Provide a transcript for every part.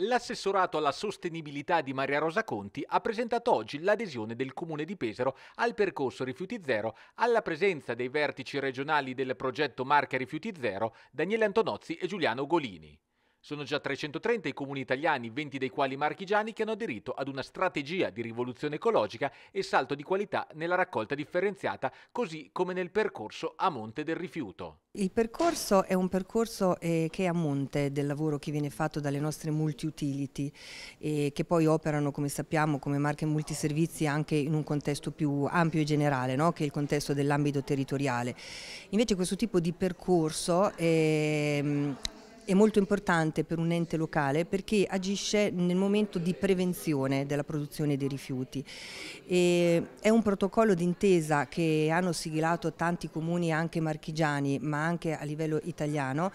L'assessorato alla sostenibilità di Maria Rosa Conti ha presentato oggi l'adesione del Comune di Pesaro al percorso Rifiuti Zero alla presenza dei vertici regionali del progetto Marca Rifiuti Zero Daniele Antonozzi e Giuliano Golini. Sono già 330 i comuni italiani, 20 dei quali marchigiani, che hanno aderito ad una strategia di rivoluzione ecologica e salto di qualità nella raccolta differenziata, così come nel percorso a monte del rifiuto. Il percorso è un percorso eh, che è a monte del lavoro che viene fatto dalle nostre multi-utility, eh, che poi operano, come sappiamo, come marche multiservizi anche in un contesto più ampio e generale, no? che è il contesto dell'ambito territoriale. Invece questo tipo di percorso eh, è molto importante per un ente locale perché agisce nel momento di prevenzione della produzione dei rifiuti. E è un protocollo d'intesa che hanno siglato tanti comuni anche marchigiani ma anche a livello italiano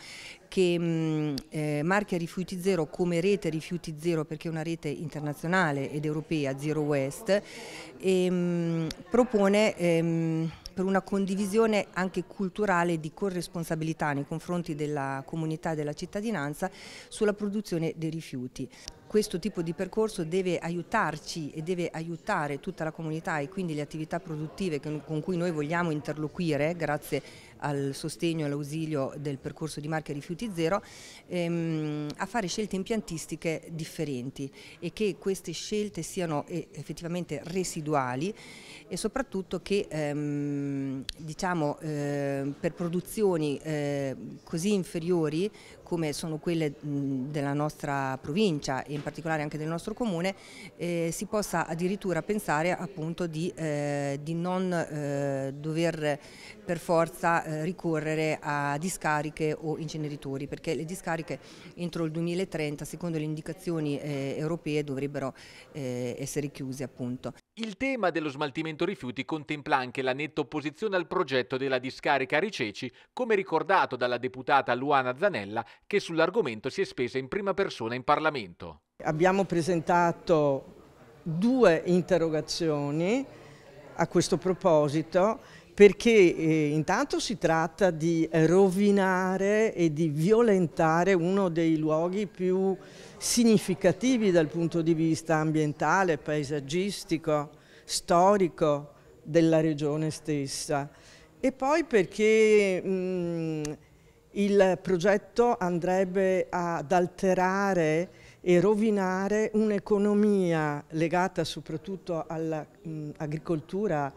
che mm, eh, Marchia Rifiuti Zero come rete Rifiuti Zero perché è una rete internazionale ed europea Zero West e, mh, mm, propone ehm, per una condivisione anche culturale di corresponsabilità nei confronti della comunità e della cittadinanza sulla produzione dei rifiuti questo tipo di percorso deve aiutarci e deve aiutare tutta la comunità e quindi le attività produttive con cui noi vogliamo interloquire grazie al sostegno e all'ausilio del percorso di marca Rifiuti Zero ehm, a fare scelte impiantistiche differenti e che queste scelte siano effettivamente residuali e soprattutto che ehm, diciamo, eh, per produzioni eh, così inferiori come sono quelle della nostra provincia e in particolare anche del nostro comune, eh, si possa addirittura pensare appunto di, eh, di non eh, dover per forza eh, ricorrere a discariche o inceneritori, perché le discariche entro il 2030, secondo le indicazioni eh, europee, dovrebbero eh, essere chiuse appunto. Il tema dello smaltimento rifiuti contempla anche la netta opposizione al progetto della discarica Riceci, come ricordato dalla deputata Luana Zanella che sull'argomento si è spesa in prima persona in Parlamento. Abbiamo presentato due interrogazioni a questo proposito perché eh, intanto si tratta di rovinare e di violentare uno dei luoghi più significativi dal punto di vista ambientale, paesaggistico, storico della regione stessa. E poi perché mh, mm, il progetto andrebbe ad alterare e rovinare un'economia legata soprattutto all'agricoltura,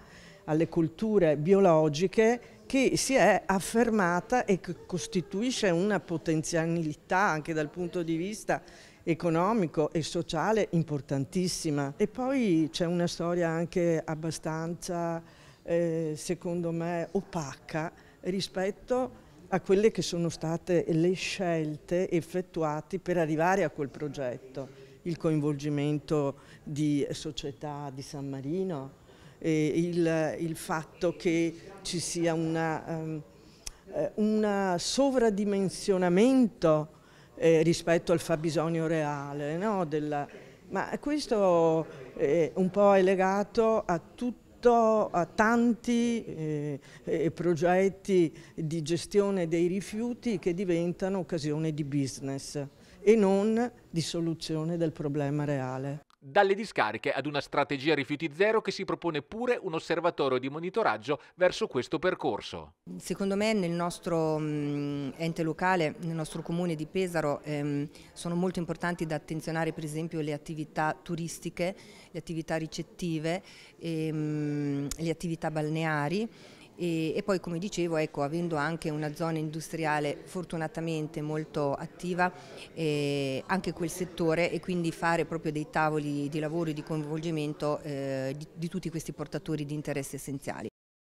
alle culture biologiche che si è affermata e che costituisce una potenzialità anche dal punto di vista economico e sociale importantissima. E poi c'è una storia anche abbastanza, eh, secondo me, opaca rispetto a quelle che sono state le scelte effettuate per arrivare a quel progetto, il coinvolgimento di società di San Marino, il, il, fatto che ci sia un ehm, eh, um, sovradimensionamento eh, rispetto al fabbisogno reale, no? Della, ma questo eh, un po' è legato a tutto aiuto a tanti eh, progetti di gestione dei rifiuti che diventano occasione di business e non di soluzione del problema reale dalle discariche ad una strategia rifiuti zero che si propone pure un osservatorio di monitoraggio verso questo percorso. Secondo me nel nostro mm, ente locale, nel nostro comune di Pesaro, ehm, sono molto importanti da attenzionare per esempio le attività turistiche, le attività ricettive, ehm, le attività balneari e, e, poi come dicevo ecco, avendo anche una zona industriale fortunatamente molto attiva eh, anche quel settore e quindi fare proprio dei tavoli di lavoro e di coinvolgimento eh, di, di tutti questi portatori di interessi essenziali.